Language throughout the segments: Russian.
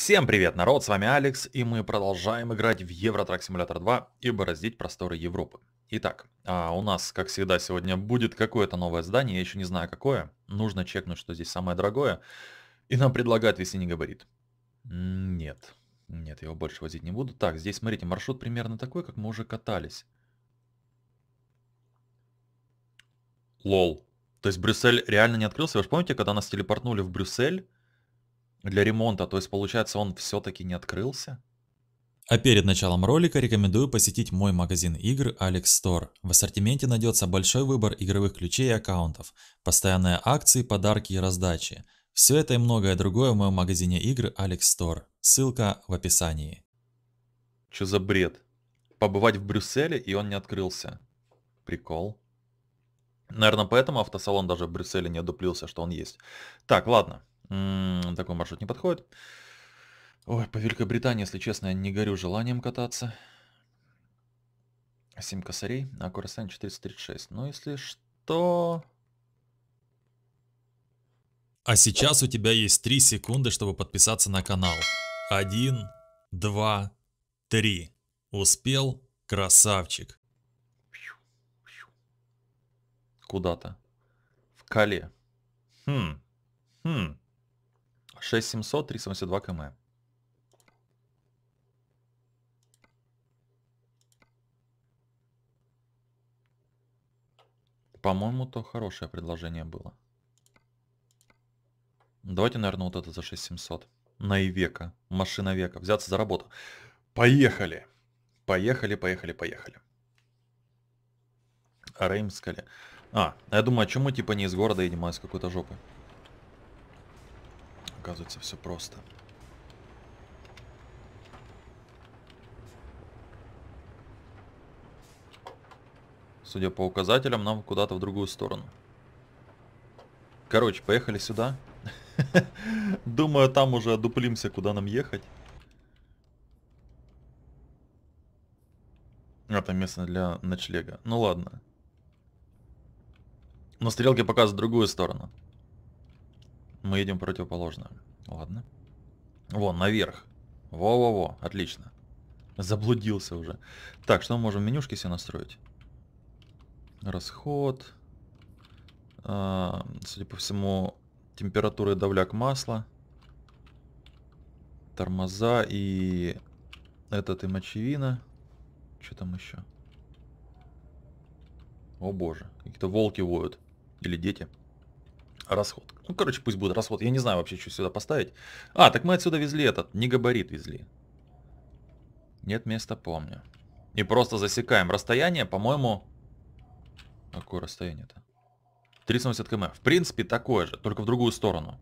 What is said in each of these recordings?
Всем привет, народ, с вами Алекс, и мы продолжаем играть в Евротрак Симулятор 2 и бороздить просторы Европы. Итак, а, у нас, как всегда, сегодня будет какое-то новое здание, я еще не знаю какое. Нужно чекнуть, что здесь самое дорогое. И нам предлагают весенний габарит. Нет, нет, его больше возить не буду. Так, здесь, смотрите, маршрут примерно такой, как мы уже катались. Лол. То есть Брюссель реально не открылся? Вы же помните, когда нас телепортнули в Брюссель? Для ремонта, то есть получается он все-таки не открылся? А перед началом ролика рекомендую посетить мой магазин игр Alex Store. В ассортименте найдется большой выбор игровых ключей и аккаунтов, постоянные акции, подарки и раздачи. Все это и многое другое в моем магазине игр Alex Store. Ссылка в описании. Че за бред? Побывать в Брюсселе и он не открылся. Прикол. Наверное, поэтому автосалон даже в Брюсселе не одуплился, что он есть. Так, ладно такой маршрут не подходит. Ой, по Великобритании, если честно, я не горю желанием кататься. 7 косарей, а Курасан 436. Ну, если что... А сейчас у тебя есть 3 секунды, чтобы подписаться на канал. 1, 2, 3. Успел? Красавчик. Куда-то. В Кале. Хм, 6700, 372 км. По-моему, то хорошее предложение было. Давайте, наверное, вот это за 6700. На века. Машина века. Взяться за работу. Поехали. Поехали, поехали, поехали. Реймскали. А, я думаю, а чем мы типа не из города едем, а из какой-то жопы? Оказывается, все просто. Судя по указателям, нам куда-то в другую сторону. Короче, поехали сюда. Думаю, там уже одуплимся, куда нам ехать. Это а, место для ночлега. Ну ладно. Но стрелки показывают другую сторону. Мы едем противоположно. Ладно. Вон, наверх. Во-во-во, отлично. Заблудился уже. Так, что мы можем менюшки менюшке себе настроить? Расход. А, судя по всему, температура и давляк масла. Тормоза и этот и мочевина. Что там еще? О боже, какие-то волки воют. Или дети. Расход. Ну, короче, пусть будет расход. Я не знаю вообще, что сюда поставить. А, так мы отсюда везли этот. Не габарит везли. Нет места, помню. И просто засекаем расстояние, по-моему... Какое расстояние-то? 370 км. В принципе, такое же, только в другую сторону.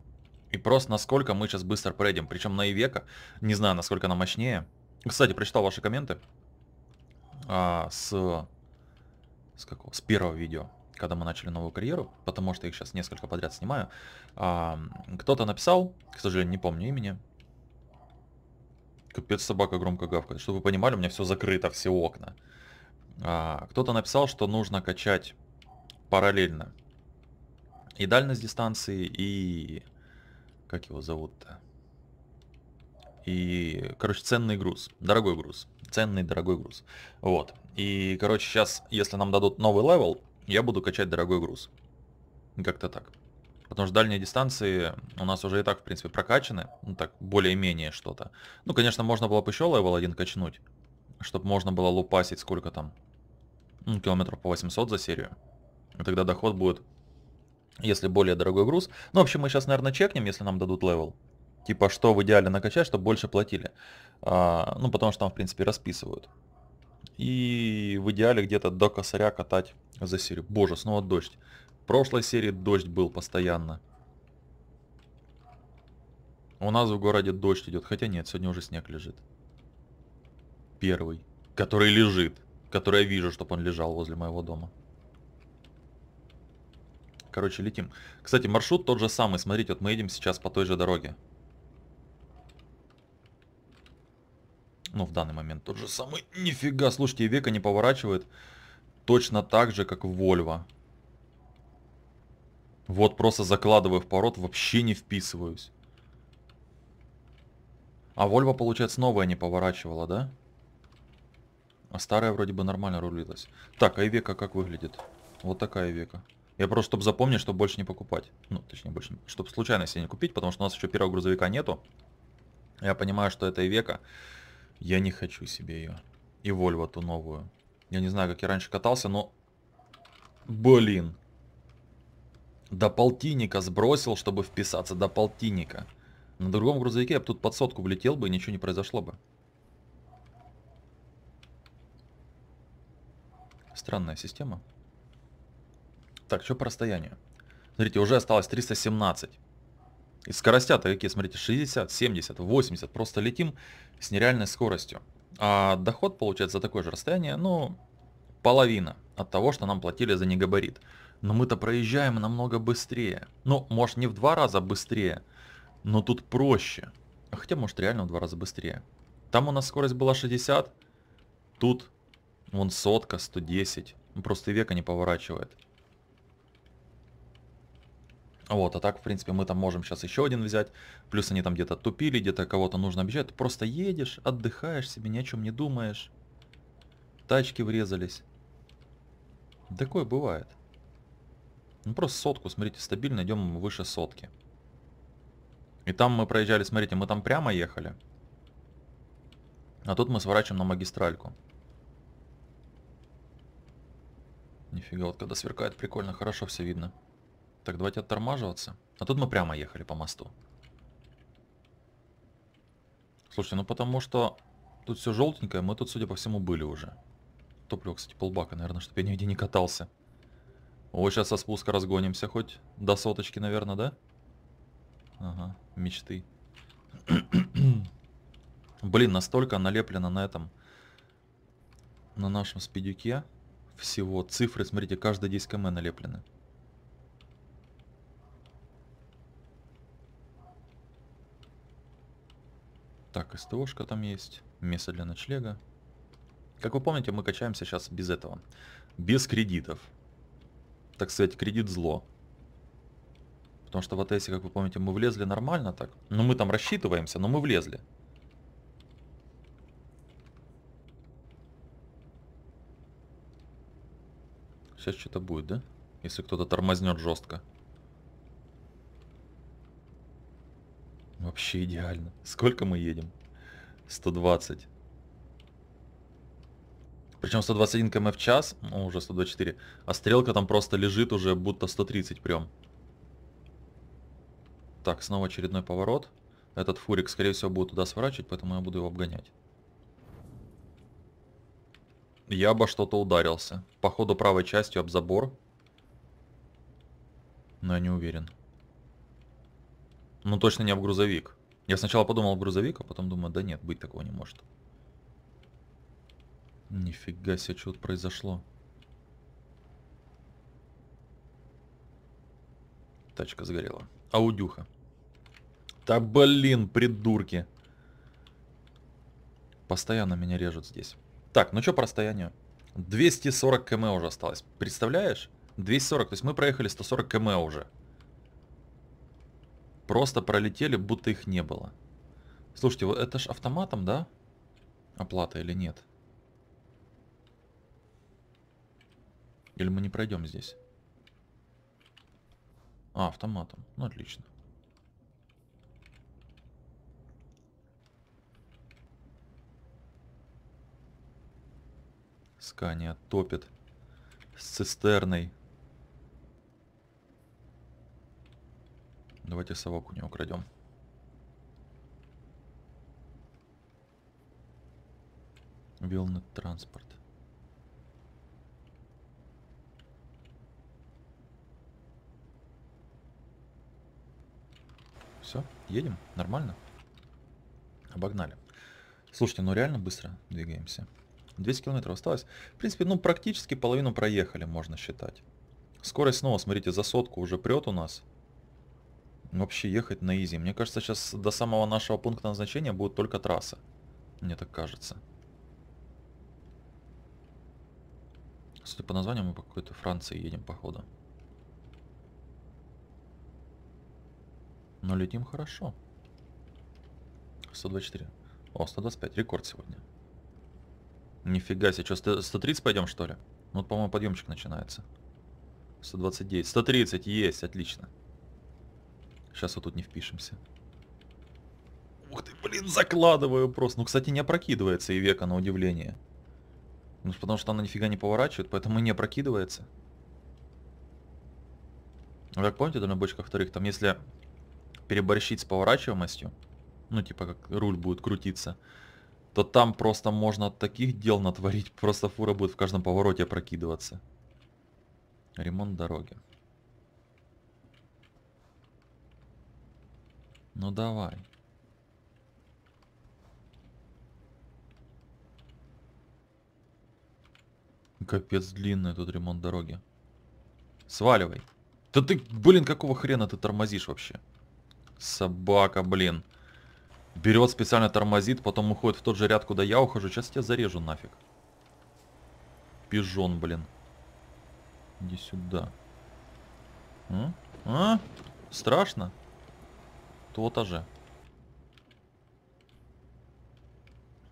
И просто насколько мы сейчас быстро проедем. Причем на Ивека. Не знаю, насколько она мощнее. Кстати, прочитал ваши комменты. А, с... С какого? С первого видео когда мы начали новую карьеру, потому что их сейчас несколько подряд снимаю, а, кто-то написал, к сожалению, не помню имени. Капец, собака громко гавкает. Чтобы вы понимали, у меня все закрыто, все окна. А, кто-то написал, что нужно качать параллельно и дальность дистанции, и... Как его зовут-то? И, короче, ценный груз. Дорогой груз. Ценный, дорогой груз. Вот. И, короче, сейчас, если нам дадут новый левел, я буду качать дорогой груз. Как-то так. Потому что дальние дистанции у нас уже и так, в принципе, прокачаны. Ну так, более-менее что-то. Ну, конечно, можно было бы еще левел один качнуть. чтобы можно было лупасить сколько там. Ну, километров по 800 за серию. И тогда доход будет, если более дорогой груз. Ну, в общем, мы сейчас, наверное, чекнем, если нам дадут левел. Типа, что в идеале накачать, чтобы больше платили. А, ну, потому что там, в принципе, расписывают. И в идеале где-то до косаря катать за серию. Боже, снова дождь. В прошлой серии дождь был постоянно. У нас в городе дождь идет, хотя нет, сегодня уже снег лежит. Первый, который лежит, который я вижу, чтобы он лежал возле моего дома. Короче, летим. Кстати, маршрут тот же самый, смотрите, вот мы едем сейчас по той же дороге. Ну, в данный момент тот же самый. Нифига, слушайте, века не поворачивает точно так же, как в Вольво. Вот просто закладываю в пород, вообще не вписываюсь. А Вольво, получается, новая не поворачивала, да? А старая вроде бы нормально рулилась. Так, а Ивека как выглядит? Вот такая Ивека. Я просто, чтобы запомнить, чтобы больше не покупать. Ну, точнее, больше, чтобы случайно себе не купить, потому что у нас еще первого грузовика нету. Я понимаю, что это Ивека. Я не хочу себе ее. И Вольво ту новую. Я не знаю, как я раньше катался, но... Блин. До полтинника сбросил, чтобы вписаться. До полтинника. На другом грузовике я бы тут под сотку влетел бы, и ничего не произошло бы. Странная система. Так, что по расстоянию? Смотрите, уже осталось 317. И скоростя-то какие? Смотрите, 60, 70, 80. Просто летим с нереальной скоростью. А доход получается за такое же расстояние, ну, половина от того, что нам платили за негабарит. Но мы-то проезжаем намного быстрее. Ну, может, не в два раза быстрее, но тут проще. Хотя, может, реально в два раза быстрее. Там у нас скорость была 60, тут вон сотка, 110. Просто века не поворачивает. Вот, а так, в принципе, мы там можем сейчас еще один взять. Плюс они там где-то тупили, где-то кого-то нужно обижать. Ты просто едешь, отдыхаешь себе, ни о чем не думаешь. Тачки врезались. Такое бывает. Ну, просто сотку, смотрите, стабильно идем выше сотки. И там мы проезжали, смотрите, мы там прямо ехали. А тут мы сворачиваем на магистральку. Нифига, вот когда сверкает, прикольно, хорошо все видно. Так, давайте оттормаживаться. А тут мы прямо ехали по мосту. Слушайте, ну потому что тут все желтенькое, мы тут, судя по всему, были уже. Топливо, кстати, полбака, наверное, чтобы я нигде не катался. О, сейчас со спуска разгонимся хоть. До соточки, наверное, да? Ага, мечты. Блин, настолько налеплено на этом, на нашем спидюке всего цифры, смотрите, каждые 10 км налеплены. Так, СТОшка там есть, место для ночлега. Как вы помните, мы качаемся сейчас без этого. Без кредитов. Так сказать, кредит зло. Потому что в АТС, как вы помните, мы влезли нормально так. Но ну, мы там рассчитываемся, но мы влезли. Сейчас что-то будет, да? Если кто-то тормознет жестко. Вообще идеально. Сколько мы едем? 120. Причем 121 км в час, ну, уже 124. А стрелка там просто лежит уже, будто 130 прям. Так, снова очередной поворот. Этот фурик, скорее всего, будет туда сворачивать, поэтому я буду его обгонять. Я обо что-то ударился. Походу правой частью об забор. Но я не уверен. Ну точно не в грузовик. Я сначала подумал в грузовик, а потом думаю, да нет, быть такого не может. Нифига себе, что тут произошло. Тачка сгорела. Аудюха. Да блин, придурки. Постоянно меня режут здесь. Так, ну что по расстоянию? 240 км уже осталось. Представляешь? 240, то есть мы проехали 140 км уже. Просто пролетели, будто их не было. Слушайте, вот это ж автоматом, да? Оплата или нет? Или мы не пройдем здесь? А, автоматом. Ну, отлично. Скания топит с цистерной. Давайте совок у него украдем. Велнет транспорт. Все, едем, нормально. Обогнали. Слушайте, ну реально быстро двигаемся. 200 километров осталось. В принципе, ну практически половину проехали, можно считать. Скорость снова, смотрите, за сотку уже прет у нас. Ну, вообще ехать на изи. Мне кажется, сейчас до самого нашего пункта назначения будет только трасса. Мне так кажется. Судя по названию, мы по какой-то Франции едем, походу. Но летим хорошо. 124. О, 125. Рекорд сегодня. Нифига себе, что, 130 пойдем, что ли? Ну, вот, по-моему, подъемчик начинается. 129. 130 есть, отлично. Сейчас вот тут не впишемся. Ух ты, блин, закладываю просто. Ну, кстати, не опрокидывается и века, на удивление. Ну, потому что она нифига не поворачивает, поэтому и не опрокидывается. Вы ну, как помните, на бочках вторых, там если переборщить с поворачиваемостью, ну, типа, как руль будет крутиться, то там просто можно таких дел натворить, просто фура будет в каждом повороте опрокидываться. Ремонт дороги. Ну давай. Капец длинный тут ремонт дороги. Сваливай. Да ты, блин, какого хрена ты тормозишь вообще? Собака, блин. Берет, специально тормозит, потом уходит в тот же ряд, куда я ухожу. Сейчас тебя зарежу нафиг. Пижон, блин. Иди сюда. А? А? Страшно? То-то же.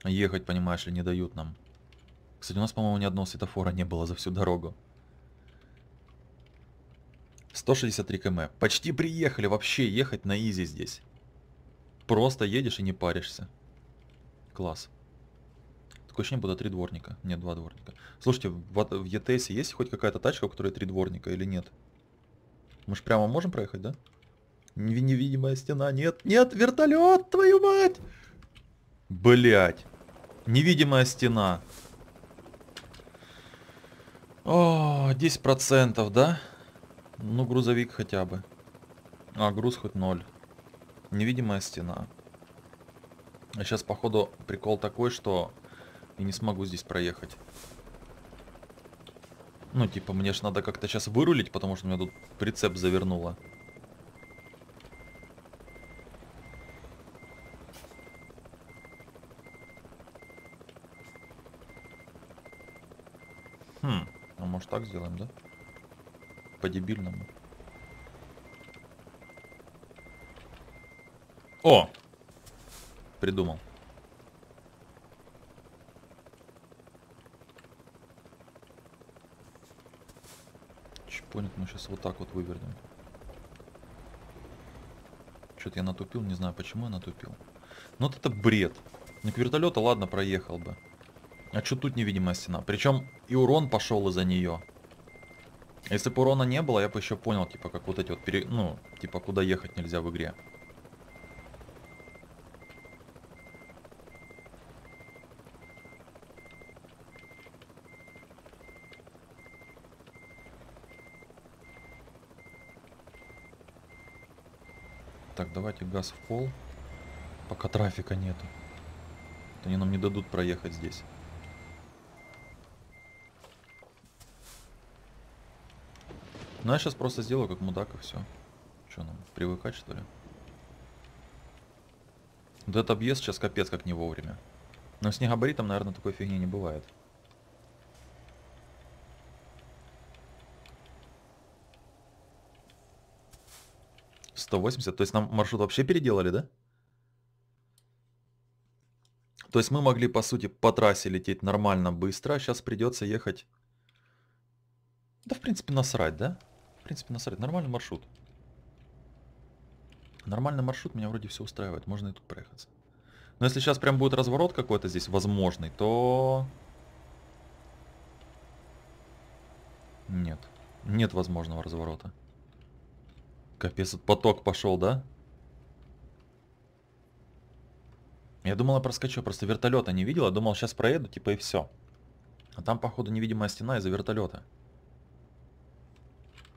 Ехать, понимаешь ли, не дают нам. Кстати, у нас, по-моему, ни одного светофора не было за всю дорогу. 163 км. Почти приехали. Вообще ехать на изи здесь. Просто едешь и не паришься. Класс. Такое ощущение, будто три дворника. Нет, два дворника. Слушайте, в, в ETS есть хоть какая-то тачка, у которой три дворника или нет? Мы же прямо можем проехать, да? Да. Невидимая стена, нет, нет, вертолет, твою мать! Блять. Невидимая стена. О, 10%, да? Ну, грузовик хотя бы. А, груз хоть ноль. Невидимая стена. А сейчас, походу, прикол такой, что я не смогу здесь проехать. Ну, типа, мне же надо как-то сейчас вырулить, потому что меня тут прицеп завернуло. так сделаем, да? По-дебильному. О! Придумал. Чпонит мы сейчас вот так вот вывернем. Что-то я натупил, не знаю почему я натупил. Но ну, вот это бред. Ну к вертолету ладно проехал бы. А что тут невидимая стена? Причем и урон пошел из-за нее. Если бы урона не было, я бы еще понял, типа, как вот эти вот пере... Ну, типа, куда ехать нельзя в игре. Так, давайте газ в пол. Пока трафика нету. Они нам не дадут проехать здесь. Ну я сейчас просто сделаю как мудак и все. Что нам, ну, привыкать что ли? Вот этот объезд сейчас капец как не вовремя. Но с негабаритом, наверное, такой фигни не бывает. Сто восемьдесят. То есть нам маршрут вообще переделали, да? То есть мы могли, по сути, по трассе лететь нормально, быстро, а сейчас придется ехать... Да, в принципе, насрать, да? В принципе, насрать. Нормальный маршрут. Нормальный маршрут меня вроде все устраивает. Можно и тут проехаться. Но если сейчас прям будет разворот какой-то здесь возможный, то... Нет. Нет возможного разворота. Капец, этот поток пошел, да? Я думал, я проскочу, просто вертолета не видел, я думал, сейчас проеду, типа и все. А там, походу, невидимая стена из-за вертолета.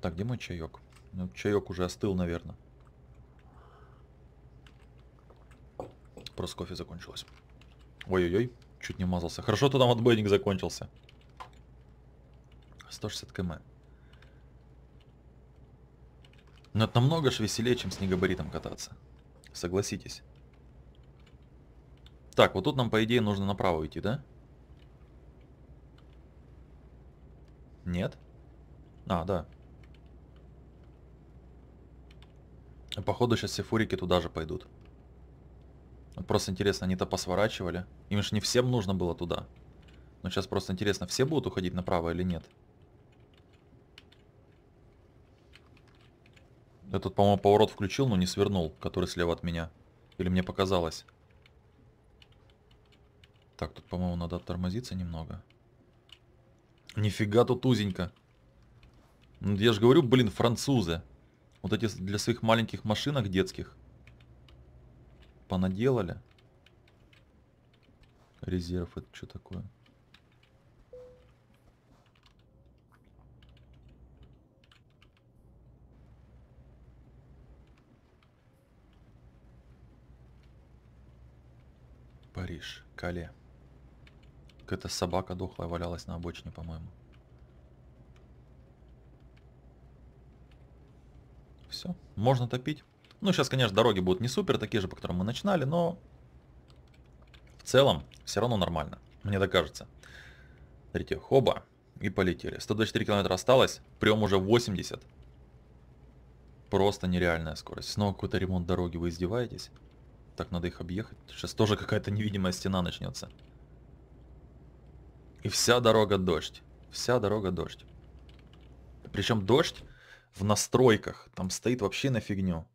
Так, где мой чаек? Ну, чаек уже остыл, наверное. Просто кофе закончилось. Ой-ой-ой, чуть не мазался. Хорошо, что там отбойник закончился. 160 км. Но это намного ж веселее, чем с негабаритом кататься. Согласитесь. Так, вот тут нам, по идее, нужно направо идти, да? Нет? А, да. А, походу сейчас все фурики туда же пойдут. просто интересно, они-то посворачивали. Им же не всем нужно было туда. Но сейчас просто интересно, все будут уходить направо или нет? Я тут, по-моему, поворот включил, но не свернул, который слева от меня. Или мне показалось. Так, тут, по-моему, надо тормозиться немного. Нифига тут узенько. Ну, я же говорю, блин, французы. Вот эти для своих маленьких машинок детских понаделали. Резерв, это что такое? Париж, Кале. Какая-то собака дохлая валялась на обочине, по-моему. Все, можно топить. Ну, сейчас, конечно, дороги будут не супер, такие же, по которым мы начинали, но в целом все равно нормально, мне так кажется. Смотрите, хоба, и полетели. 124 километра осталось, прям уже 80. Просто нереальная скорость. Снова какой-то ремонт дороги, вы издеваетесь? Так, надо их объехать. Сейчас тоже какая-то невидимая стена начнется. И вся дорога дождь. Вся дорога дождь. Причем дождь в настройках. Там стоит вообще на фигню.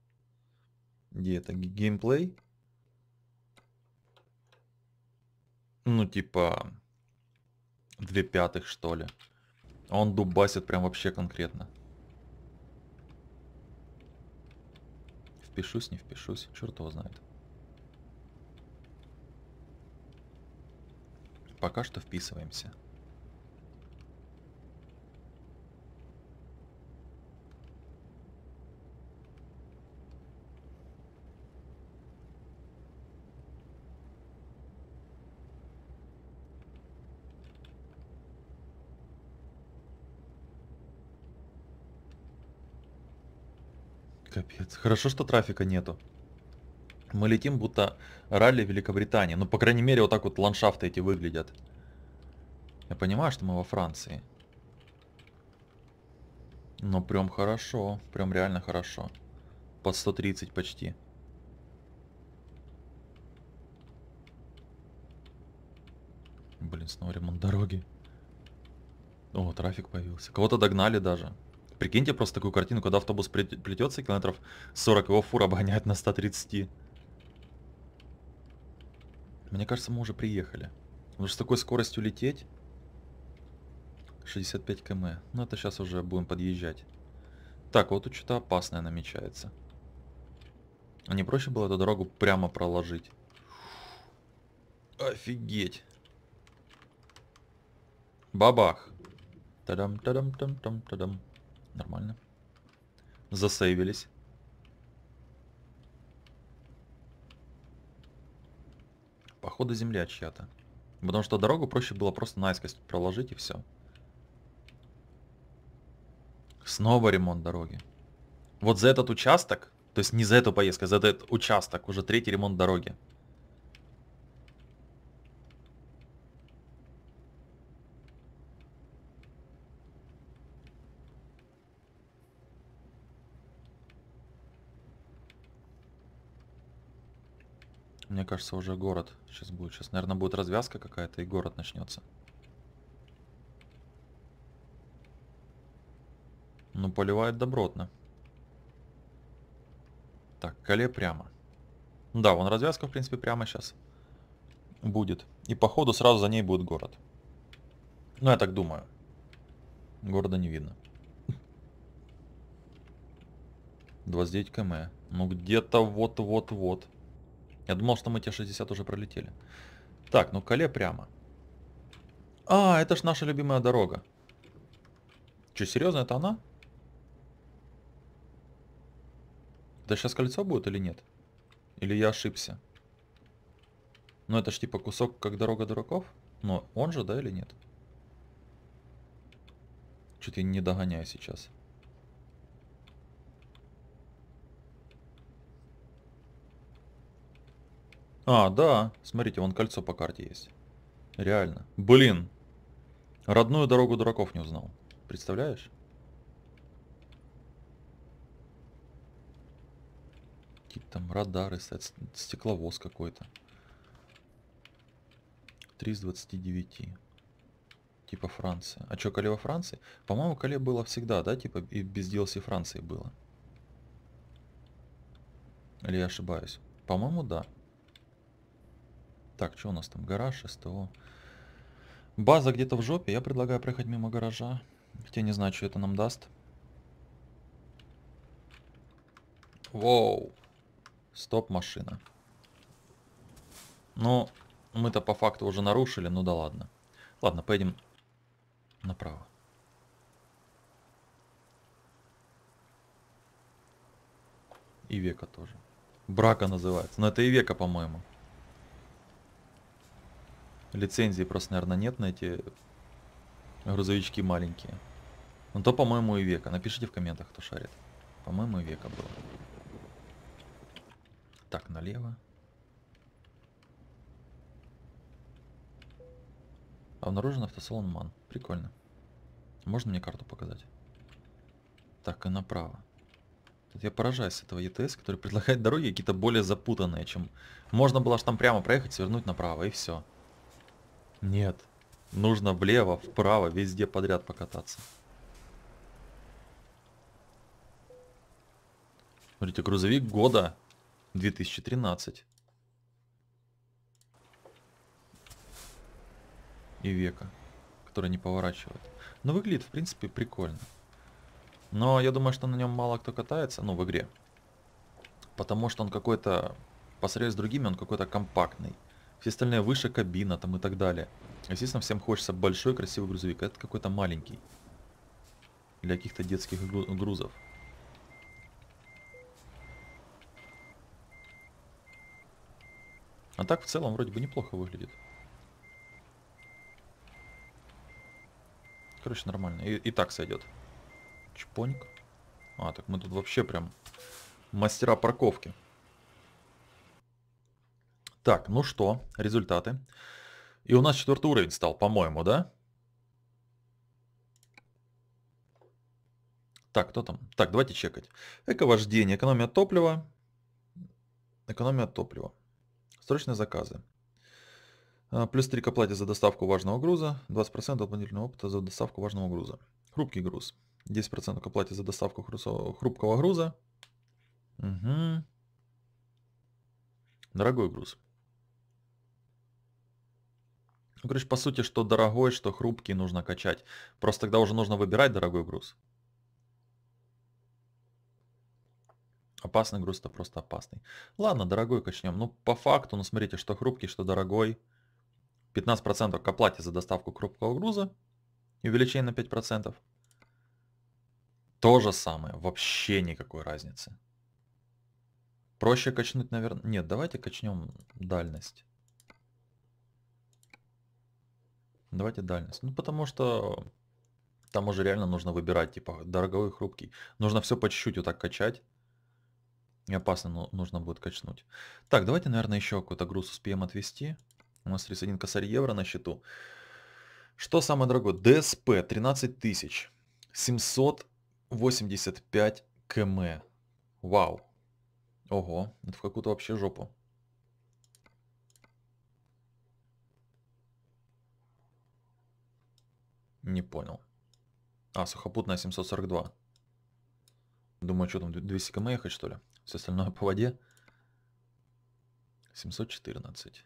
Где это? Геймплей? Ну, типа... Две пятых, что ли. Он дубасит прям вообще конкретно. Впишусь, не впишусь. Черт его знает. Пока что вписываемся. Капец. Хорошо, что трафика нету. Мы летим, будто ралли Великобритании. Ну, по крайней мере, вот так вот ландшафты эти выглядят. Я понимаю, что мы во Франции. Но прям хорошо. Прям реально хорошо. Под 130 почти. Блин, снова ремонт дороги. О, трафик появился. Кого-то догнали даже. Прикиньте просто такую картину, когда автобус плетется километров 40, его фура обгоняет на 130. Мне кажется, мы уже приехали. Потому с такой скоростью лететь... 65 км. Ну, это сейчас уже будем подъезжать. Так, вот тут что-то опасное намечается. А не проще было эту дорогу прямо проложить? Офигеть. Бабах. Та-дам, та-дам, там-там, та-дам. -та -дам. Нормально. Засейвились. Походу земля чья-то. Потому что дорогу проще было просто наискось проложить и все. Снова ремонт дороги. Вот за этот участок, то есть не за эту поездку, а за этот участок, уже третий ремонт дороги. мне кажется, уже город сейчас будет. Сейчас, наверное, будет развязка какая-то и город начнется. Ну, поливает добротно. Так, коле прямо. Ну да, вон развязка, в принципе, прямо сейчас будет. И походу сразу за ней будет город. Ну, я так думаю. Города не видно. 29 км. Ну, где-то вот-вот-вот. Я думал, что мы те 60 уже пролетели. Так, ну коле прямо. А, это ж наша любимая дорога. Че, серьезно, это она? Да сейчас кольцо будет или нет? Или я ошибся? Ну это ж типа кусок как дорога дураков? Но он же, да или нет? Чуть я не догоняю сейчас. А, да. Смотрите, вон кольцо по карте есть. Реально. Блин. Родную дорогу дураков не узнал. Представляешь? Какие-то там радары стоят. Стекловоз какой-то. 3 из 29. Типа Франция. А что, Кале во Франции? По-моему, Кале было всегда, да? Типа и без DLC Франции было. Или я ошибаюсь? По-моему, да. Так, что у нас там? Гараж, СТО. База где-то в жопе. Я предлагаю проехать мимо гаража. Хотя не знаю, что это нам даст. Воу. Стоп, машина. Ну, мы-то по факту уже нарушили, ну да ладно. Ладно, поедем направо. И века тоже. Брака называется. Но ну, это и века, по-моему. Лицензии просто, наверное, нет на эти грузовички маленькие. Ну то, по-моему, и века. Напишите в комментах, кто шарит. По-моему, и века было. Так, налево. Обнаружен автосалон МАН. Прикольно. Можно мне карту показать? Так, и направо. Тут я поражаюсь этого ЕТС, который предлагает дороги какие-то более запутанные, чем... Можно было же там прямо проехать, свернуть направо, и все. Нет. Нужно влево, вправо, везде подряд покататься. Смотрите, грузовик года 2013. И века, который не поворачивает. Но выглядит, в принципе, прикольно. Но я думаю, что на нем мало кто катается, ну, в игре. Потому что он какой-то, по сравнению с другими, он какой-то компактный все остальные выше кабина там и так далее. Естественно, всем хочется большой красивый грузовик, это какой-то маленький. Для каких-то детских грузов. А так в целом вроде бы неплохо выглядит. Короче, нормально. И, и так сойдет. Чпоник. А, так мы тут вообще прям мастера парковки. Так, ну что, результаты. И у нас четвертый уровень стал, по-моему, да? Так, кто там? Так, давайте чекать. Эковождение, экономия топлива. Экономия топлива. Срочные заказы. А, плюс 3 к оплате за доставку важного груза. 20% дополнительного опыта за доставку важного груза. Хрупкий груз. 10% к оплате за доставку хрупкого груза. Угу. Дорогой груз. Ну, короче, по сути, что дорогой, что хрупкий нужно качать. Просто тогда уже нужно выбирать дорогой груз. Опасный груз-то просто опасный. Ладно, дорогой качнем. Ну, по факту, ну смотрите, что хрупкий, что дорогой. 15% к оплате за доставку хрупкого груза увеличение на 5%. То же самое, вообще никакой разницы. Проще качнуть, наверное... Нет, давайте качнем дальность. Давайте дальность. Ну, потому что там уже реально нужно выбирать, типа, дорогой и хрупкий. Нужно все по чуть-чуть вот так качать. И опасно но нужно будет качнуть. Так, давайте, наверное, еще какой-то груз успеем отвести. У нас 31 косарь евро на счету. Что самое дорогое? ДСП 13 тысяч. 785 км. Вау. Ого, это в какую-то вообще жопу. Не понял. А, сухопутная 742. Думаю, что там, 200 км ехать, что ли? Все остальное по воде. 714.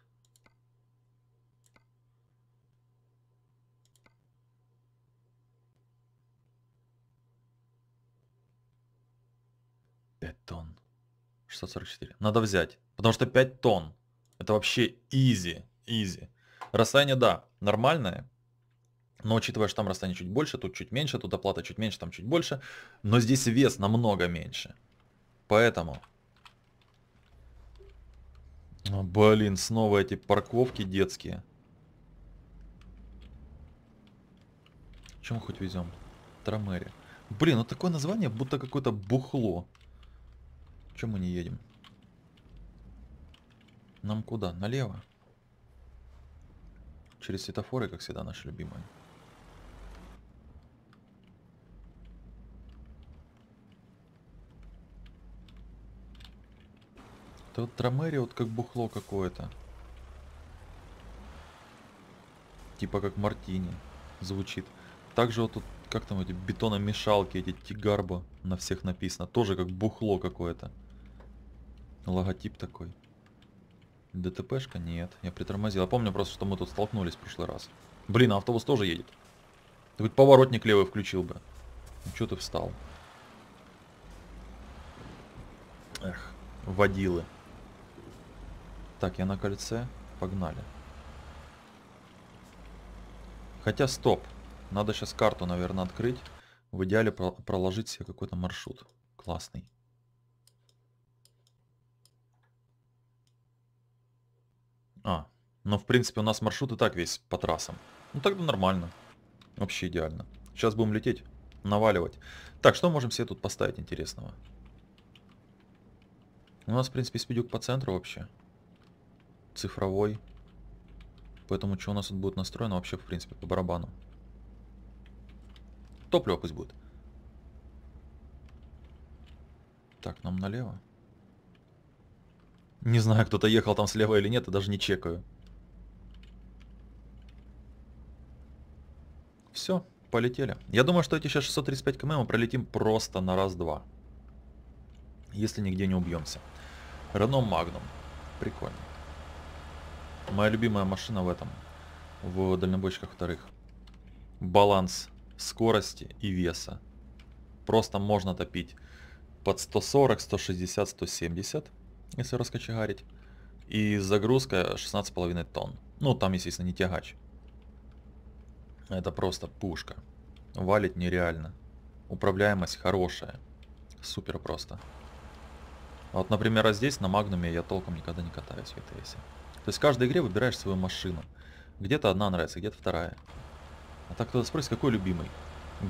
Пять тонн. 644. Надо взять. Потому что 5 тонн. Это вообще изи. Изи. Расстояние, да, нормальное. Но учитывая, что там расстояние чуть больше, тут чуть меньше, тут оплата чуть меньше, там чуть больше. Но здесь вес намного меньше. Поэтому... А, блин, снова эти парковки детские. Чем мы хоть везем? Трамери. Блин, ну такое название, будто какое-то бухло. Чем мы не едем? Нам куда? Налево? Через светофоры, как всегда, наши любимые. Это вот Трамери вот как бухло какое-то. Типа как Мартини. Звучит. Также вот тут, как там эти бетономешалки, эти Тигарбо на всех написано. Тоже как бухло какое-то. Логотип такой. ДТПшка? Нет. Я притормозил. Я помню просто, что мы тут столкнулись в прошлый раз. Блин, а автобус тоже едет. Ты хоть поворотник левый включил бы. Ну что ты встал? Эх, водилы. Так, я на кольце. Погнали. Хотя, стоп. Надо сейчас карту, наверное, открыть. В идеале про проложить себе какой-то маршрут. Классный. А, ну, в принципе, у нас маршрут и так весь по трассам. Ну, тогда нормально. Вообще идеально. Сейчас будем лететь, наваливать. Так, что можем себе тут поставить интересного? У нас, в принципе, спидюк по центру вообще цифровой. Поэтому что у нас тут будет настроено вообще, в принципе, по барабану. Топливо пусть будет. Так, нам налево. Не знаю, кто-то ехал там слева или нет, я даже не чекаю. Все, полетели. Я думаю, что эти сейчас 635 км мы пролетим просто на раз-два. Если нигде не убьемся. Рено Магнум. Прикольно. Моя любимая машина в этом. В дальнобойщиках вторых. Баланс скорости и веса. Просто можно топить под 140, 160, 170, если раскочегарить. И загрузка 16,5 тонн. Ну, там, естественно, не тягач. Это просто пушка. Валит нереально. Управляемость хорошая. Супер просто. вот, например, а здесь на Магнуме я толком никогда не катаюсь в ETS. То есть в каждой игре выбираешь свою машину. Где-то одна нравится, где-то вторая. А так кто-то спросит, какой любимый?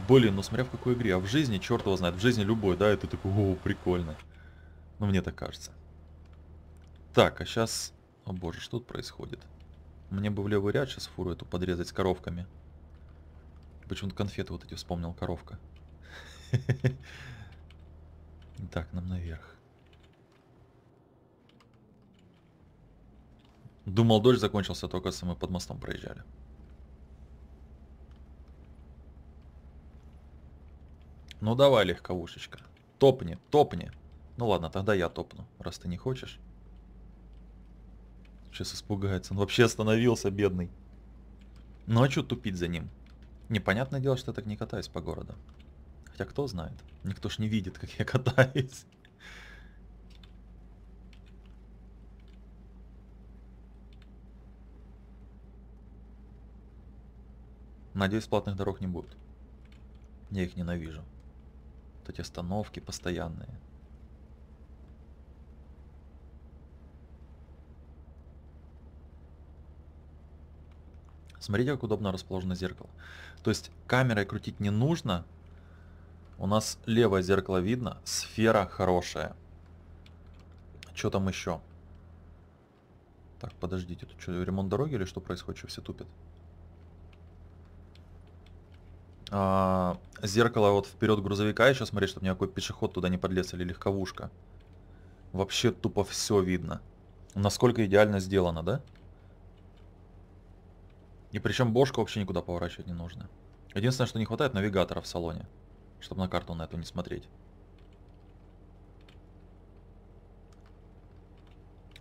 Блин, ну смотря в какой игре. А в жизни, черт его знает, в жизни любой, да, И ты такой, о, прикольно. Ну, мне так кажется. Так, а сейчас... О боже, что тут происходит? Мне бы в левый ряд сейчас фуру эту подрезать с коровками. Почему-то конфеты вот эти вспомнил, коровка. Так, нам наверх. Думал, дождь закончился, только мы под мостом проезжали. Ну давай, легковушечка. Топни, топни. Ну ладно, тогда я топну, раз ты не хочешь. Сейчас испугается. Он вообще остановился, бедный. Ну а что тупить за ним? Непонятное дело, что я так не катаюсь по городу. Хотя кто знает. Никто ж не видит, как я катаюсь. Надеюсь, платных дорог не будет. Я их ненавижу. Вот эти остановки постоянные. Смотрите, как удобно расположено зеркало. То есть камерой крутить не нужно. У нас левое зеркало видно, сфера хорошая. Что там еще? Так, подождите, тут что, ремонт дороги или что происходит, что все тупят? а, зеркало вот вперед грузовика еще смотреть, чтобы никакой пешеход туда не подлез или легковушка. Вообще тупо все видно. Насколько идеально сделано, да? И причем бошку вообще никуда поворачивать не нужно. Единственное, что не хватает навигатора в салоне, чтобы на карту на эту не смотреть.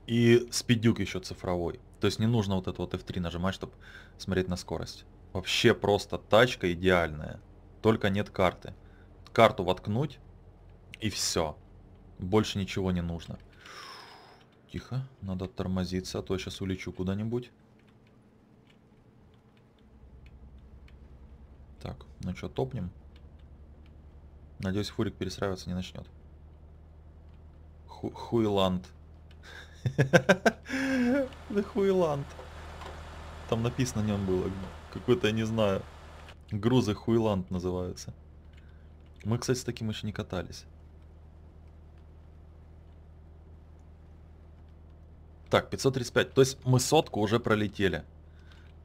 И спидюк еще цифровой. То есть не нужно вот это вот F3 нажимать, чтобы смотреть на скорость. Вообще просто тачка идеальная. Только нет карты. Карту воткнуть и все. Больше ничего не нужно. Тихо, надо тормозиться, а то я сейчас улечу куда-нибудь. Так, ну что, топнем? Надеюсь, фурик перестраиваться не начнет. Ху Хуйланд. Да хуйланд. Там написано на нем было. А какой-то, не знаю, грузы хуйланд называются. Мы, кстати, с таким еще не катались. Так, 535. То есть мы сотку уже пролетели.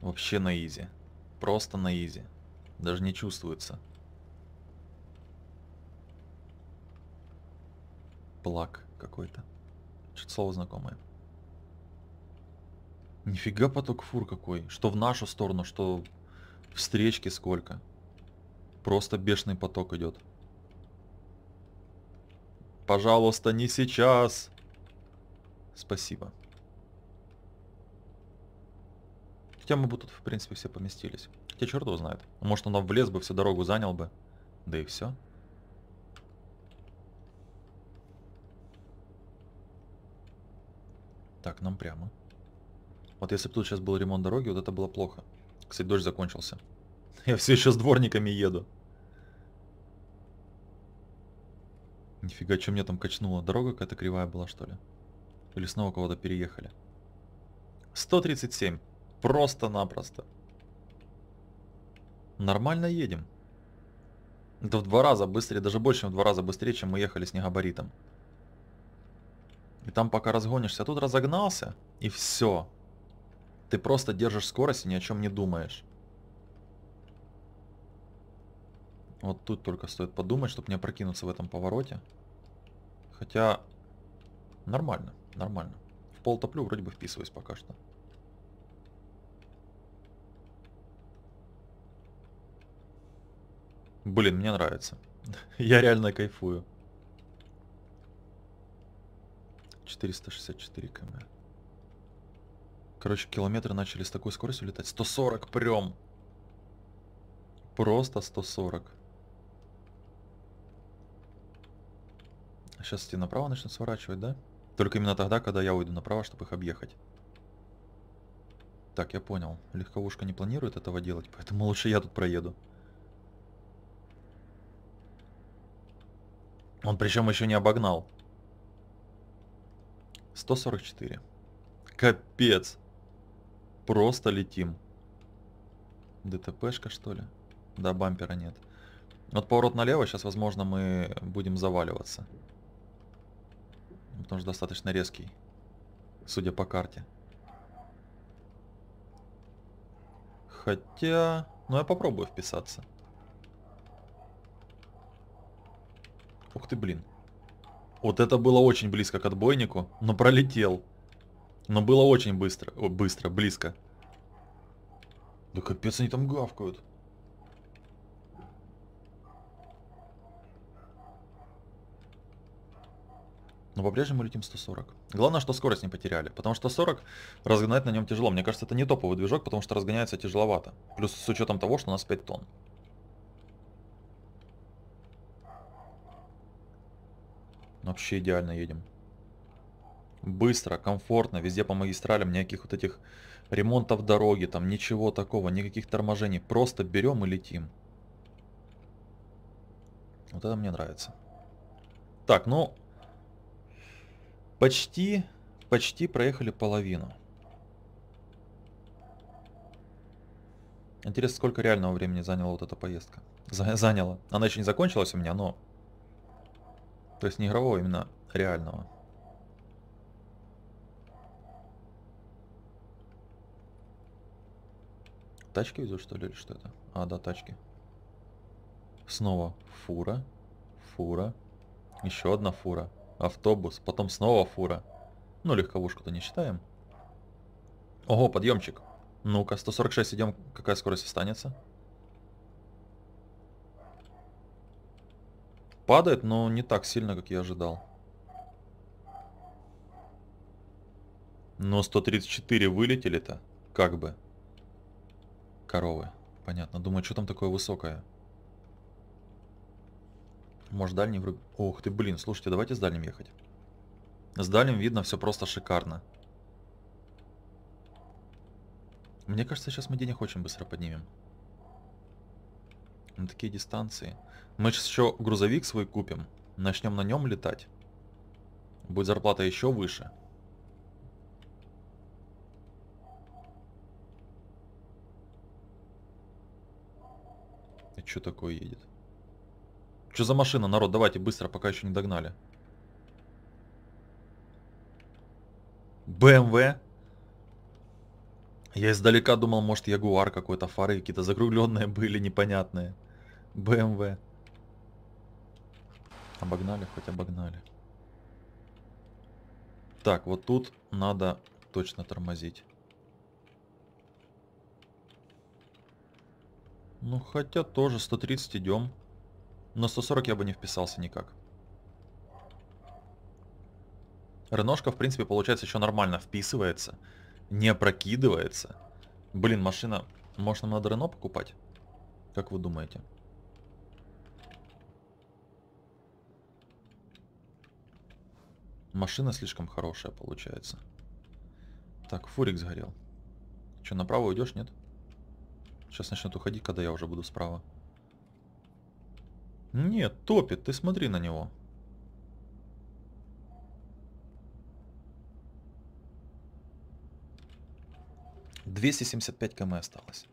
Вообще на изи. Просто на изи. Даже не чувствуется. Плак какой-то. Что-то слово знакомое. Нифига поток фур какой. Что в нашу сторону, что встречки сколько. Просто бешеный поток идет. Пожалуйста, не сейчас. Спасибо. Хотя мы бы тут, в принципе, все поместились. Хотя черт его знает. Может, он в лес бы, всю дорогу занял бы. Да и все. Так, нам прямо. Вот если бы тут сейчас был ремонт дороги, вот это было плохо. Кстати, дождь закончился. Я все еще с дворниками еду. Нифига, что мне там качнуло? Дорога какая-то кривая была, что ли? Или снова кого-то переехали? 137. Просто-напросто. Нормально едем. Это в два раза быстрее, даже больше, чем в два раза быстрее, чем мы ехали с негабаритом. И там пока разгонишься. А тут разогнался, и все. Ты просто держишь скорость и ни о чем не думаешь. Вот тут только стоит подумать, чтобы не опрокинуться в этом повороте. Хотя... Нормально, нормально. В пол топлю, вроде бы вписываюсь пока что. Блин, мне нравится. Я реально кайфую. 464 км. Короче, километры начали с такой скоростью летать. 140 прям! Просто 140. Сейчас идти направо начнут сворачивать, да? Только именно тогда, когда я уйду направо, чтобы их объехать. Так, я понял. Легковушка не планирует этого делать, поэтому лучше я тут проеду. Он причем еще не обогнал. 144. Капец. Просто летим. ДТПшка, что ли? Да, бампера нет. Вот поворот налево, сейчас, возможно, мы будем заваливаться. Потому что достаточно резкий, судя по карте. Хотя... Ну, я попробую вписаться. Ух ты, блин. Вот это было очень близко к отбойнику, но пролетел. Но было очень быстро, о, быстро, близко. Да капец, они там гавкают. Но по-прежнему летим 140. Главное, что скорость не потеряли, потому что 140 разгонять на нем тяжело. Мне кажется, это не топовый движок, потому что разгоняется тяжеловато. Плюс с учетом того, что у нас 5 тонн. Вообще идеально едем быстро, комфортно, везде по магистралям, никаких вот этих ремонтов дороги, там ничего такого, никаких торможений. Просто берем и летим. Вот это мне нравится. Так, ну, почти, почти проехали половину. Интересно, сколько реального времени заняла вот эта поездка. заняла. Она еще не закончилась у меня, но... То есть не игрового, а именно реального. Тачки везут, что ли, или что это? А, да, тачки. Снова фура, фура, еще одна фура, автобус, потом снова фура. Ну, легковушку-то не считаем. Ого, подъемчик. Ну-ка, 146 идем, какая скорость останется? Падает, но не так сильно, как я ожидал. Но 134 вылетели-то, как бы. Коровы. Понятно. Думаю, что там такое высокое? Может, дальний вруб... Ох ты, блин, слушайте, давайте с дальним ехать. С дальним видно все просто шикарно. Мне кажется, сейчас мы денег очень быстро поднимем. На такие дистанции. Мы сейчас еще грузовик свой купим. Начнем на нем летать. Будет зарплата еще выше. Это что такое едет? Что за машина, народ? Давайте быстро, пока еще не догнали. БМВ. Я издалека думал, может, Ягуар какой-то, фары какие-то закругленные были, непонятные. БМВ. Обогнали, хоть обогнали. Так, вот тут надо точно тормозить. Ну, хотя тоже 130 идем. Но 140 я бы не вписался никак. Реношка, в принципе, получается еще нормально вписывается. Не прокидывается. Блин, машина... Может, нам надо Рено покупать? Как вы думаете? Машина слишком хорошая получается. Так, фурик сгорел. Че, направо уйдешь, нет? Сейчас начнет уходить, когда я уже буду справа. Нет, топит, ты смотри на него. Двести семьдесят пять км осталось.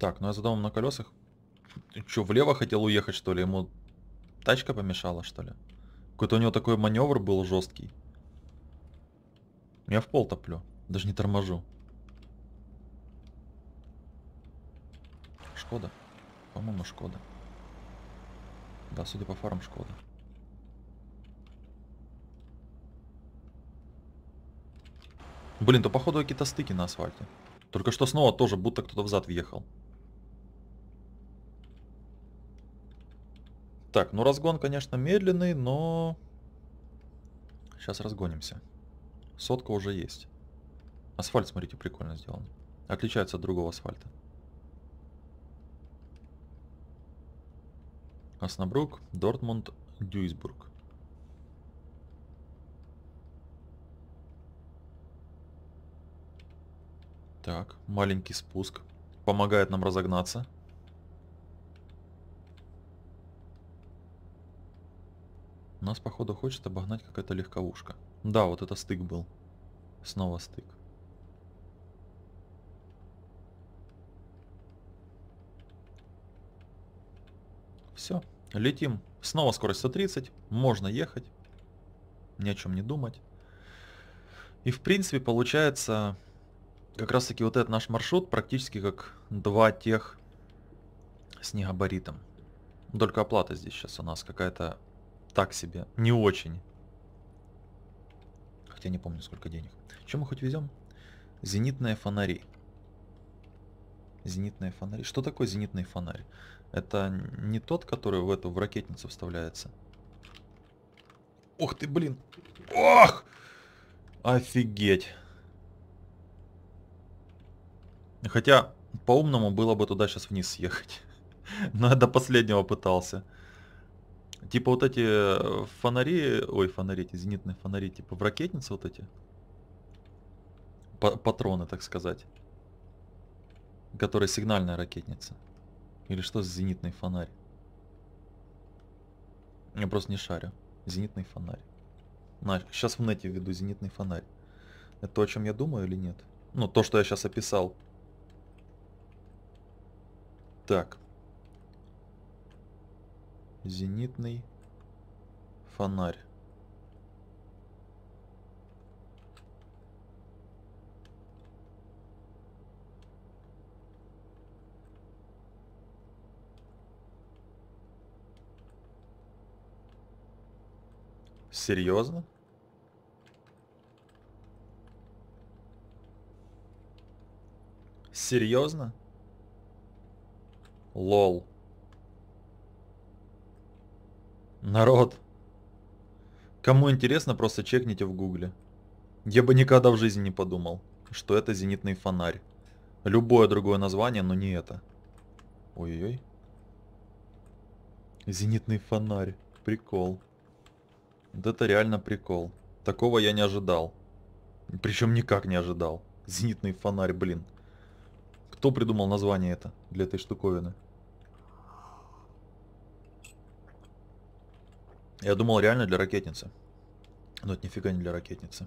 Так, ну я задал на колесах. Ты что, влево хотел уехать, что ли? Ему тачка помешала, что ли? Какой-то у него такой маневр был жесткий. Я в пол топлю. Даже не торможу. Шкода. По-моему, Шкода. Да, судя по фарам, Шкода. Блин, то походу какие-то стыки на асфальте. Только что снова тоже, будто кто-то взад въехал. Так, ну разгон, конечно, медленный, но... Сейчас разгонимся. Сотка уже есть. Асфальт, смотрите, прикольно сделан. Отличается от другого асфальта. Аснабрук, Дортмунд, Дюйсбург. Так, маленький спуск. Помогает нам разогнаться. Нас, походу, хочет обогнать какая-то легковушка. Да, вот это стык был. Снова стык. Все, летим. Снова скорость 130, можно ехать, ни о чем не думать. И в принципе получается, как раз таки вот этот наш маршрут практически как два тех с негабаритом. Только оплата здесь сейчас у нас какая-то так себе, не очень Хотя не помню, сколько денег. Чем мы хоть везем? Зенитные фонари. Зенитные фонари. Что такое зенитный фонарь? Это не тот, который в эту в ракетницу вставляется. Ох ты, блин. Ох! Офигеть. Хотя, по-умному было бы туда сейчас вниз съехать. Но я до последнего пытался. Типа вот эти э, фонари, ой, фонари, эти зенитные фонари, типа в ракетнице вот эти. Патроны, так сказать. Которые сигнальная ракетница. Или что за зенитный фонарь? Я просто не шарю. Зенитный фонарь. На, сейчас в нете введу зенитный фонарь. Это то, о чем я думаю или нет? Ну, то, что я сейчас описал. Так. Зенитный фонарь. Серьезно? Серьезно? Лол. Народ. Кому интересно, просто чекните в гугле. Я бы никогда в жизни не подумал, что это зенитный фонарь. Любое другое название, но не это. Ой-ой-ой. Зенитный фонарь. Прикол. Вот это реально прикол. Такого я не ожидал. Причем никак не ожидал. Зенитный фонарь, блин. Кто придумал название это для этой штуковины? Я думал, реально для ракетницы. Но это нифига не для ракетницы.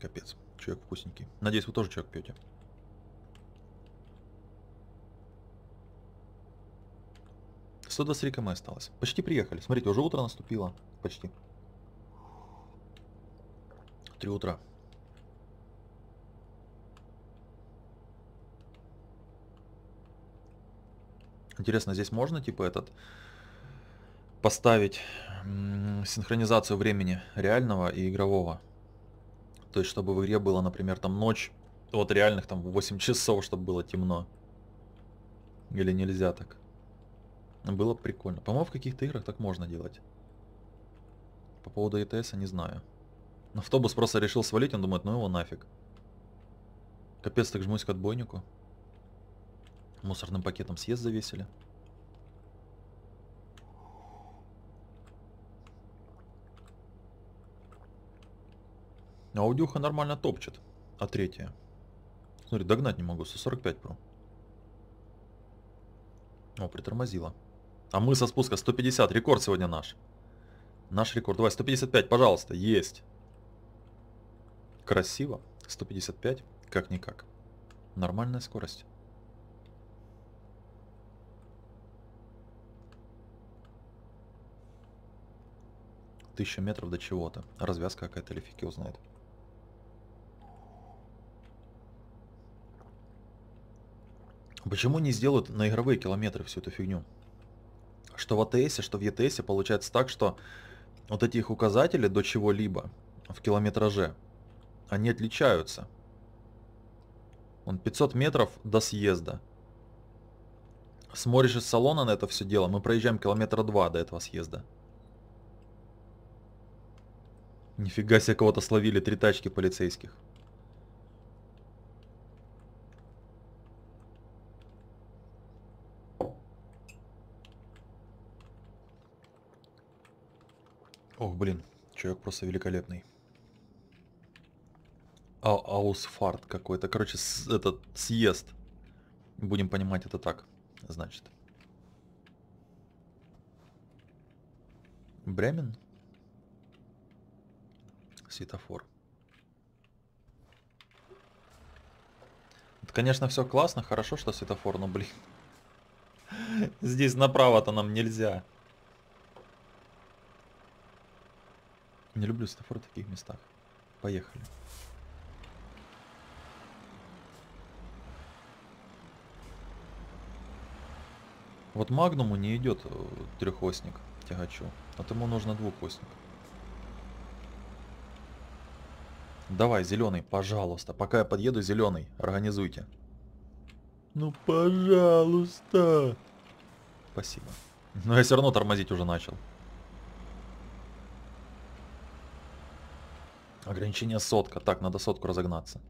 Капец. Человек вкусненький. Надеюсь, вы тоже человек пьете. Сто до км осталось. Почти приехали. Смотрите, уже утро наступило. Почти. Три утра. Интересно, здесь можно, типа, этот поставить синхронизацию времени реального и игрового? То есть, чтобы в игре было, например, там ночь, вот реальных там 8 часов, чтобы было темно. Или нельзя так? Было бы прикольно. По-моему, в каких-то играх так можно делать. По поводу ETS не знаю. Автобус просто решил свалить, он думает, ну его нафиг. Капец, так жмусь к отбойнику. Мусорным пакетом съезд завесили. Аудюха нормально топчет. А третья. Смотри, догнать не могу. 145 про. О, притормозила. А мы со спуска 150. Рекорд сегодня наш. Наш рекорд. Давай, 155, пожалуйста. Есть. Красиво. 155. Как-никак. Нормальная скорость. Тысяча метров до чего-то. Развязка какая-то или фики узнает. Почему не сделают на игровые километры всю эту фигню? Что в АТС, что в ЕТС получается так, что вот этих указателей до чего-либо в километраже, они отличаются. Он 500 метров до съезда. Смотришь из салона на это все дело, мы проезжаем километра два до этого съезда. Нифига себе, кого-то словили три тачки полицейских. Ох, блин, человек просто великолепный. А аусфарт какой-то. Короче, с, этот съезд. Будем понимать это так, значит. Бремен? светофор. Это, конечно, все классно, хорошо, что светофор, но, блин. Здесь направо-то нам нельзя. Не люблю светофор в таких местах. Поехали. Вот Магнуму не идет э, трехосник тягачу, а тому нужно двухосник. Давай, зеленый, пожалуйста. Пока я подъеду, зеленый, организуйте. Ну, пожалуйста. Спасибо. Но я все равно тормозить уже начал. Ограничение сотка. Так, надо сотку разогнаться.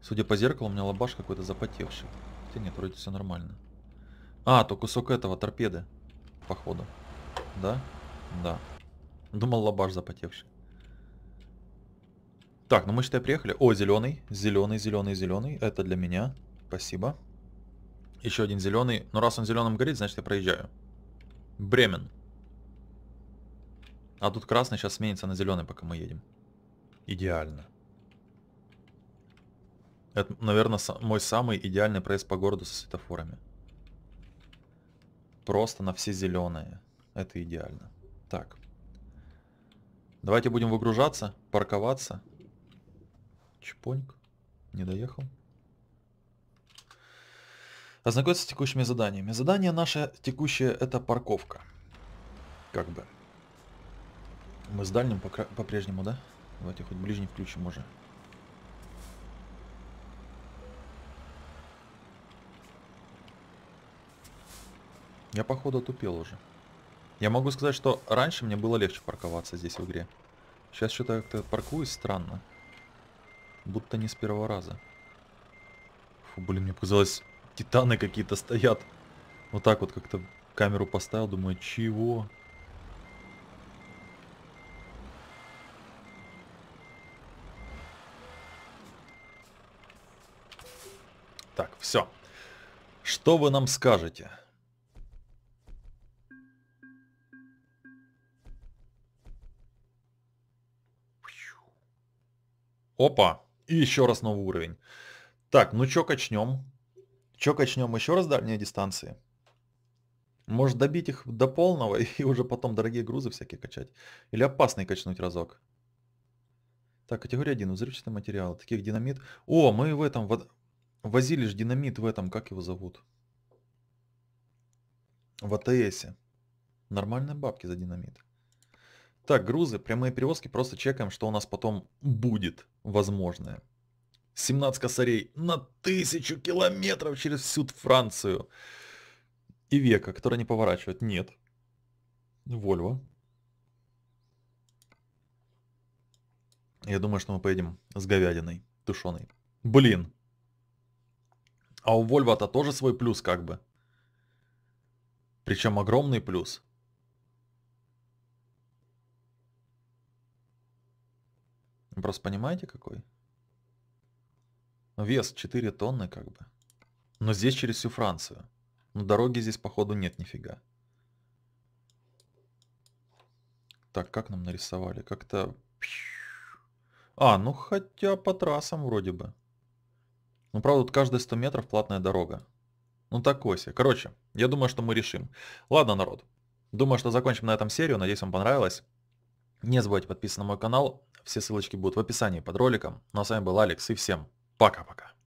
Судя по зеркалу, у меня лобаш какой-то запотевший. Хотя нет, вроде все нормально. А, то кусок этого, торпеды. Походу. Да? Да. Думал, лабаш запотевший. Так, ну мы что-то приехали. О, зеленый, зеленый, зеленый, зеленый. Это для меня. Спасибо. Еще один зеленый. Но ну, раз он зеленым горит, значит я проезжаю. Бремен. А тут красный сейчас сменится на зеленый, пока мы едем. Идеально. Это, наверное, мой самый идеальный проезд по городу со светофорами. Просто на все зеленые. Это идеально. Так. Давайте будем выгружаться, парковаться. Чпоньк. Не доехал. Ознакомиться с текущими заданиями. Задание наше текущее это парковка. Как бы. Мы с дальним по-прежнему, да? Давайте хоть ближний включим уже. Я походу тупел уже. Я могу сказать, что раньше мне было легче парковаться здесь в игре. Сейчас что-то как-то паркуюсь странно. Будто не с первого раза. Фу, блин, мне показалось, титаны какие-то стоят. Вот так вот как-то камеру поставил, думаю, чего? Так, все. Что вы нам скажете? Опа! И еще раз новый уровень. Так, ну чё качнем? Чё качнем еще раз дальние дистанции? Может добить их до полного и уже потом дорогие грузы всякие качать? Или опасный качнуть разок? Так, категория 1. Взрывчатый материал. Таких динамит. О, мы в этом... Возили ж динамит в этом, как его зовут? В АТСе. Нормальные бабки за динамит. Так, грузы, прямые перевозки, просто чекаем, что у нас потом будет возможное. 17 косарей на тысячу километров через всю Францию. И века, который не поворачивает. Нет. Вольво. Я думаю, что мы поедем с говядиной, тушеной. Блин. А у Вольво-то тоже свой плюс как бы. Причем огромный плюс. Просто понимаете какой? Ну, вес 4 тонны как бы. Но здесь через всю Францию. Но ну, дороги здесь походу нет нифига. Так, как нам нарисовали? Как-то... А, ну хотя по трассам вроде бы. Ну правда, тут каждые 100 метров платная дорога. Ну такой себе. Короче, я думаю, что мы решим. Ладно, народ. Думаю, что закончим на этом серию. Надеюсь, вам понравилось. Не забывайте подписаться на мой канал, все ссылочки будут в описании под роликом. Ну а с вами был Алекс и всем пока-пока.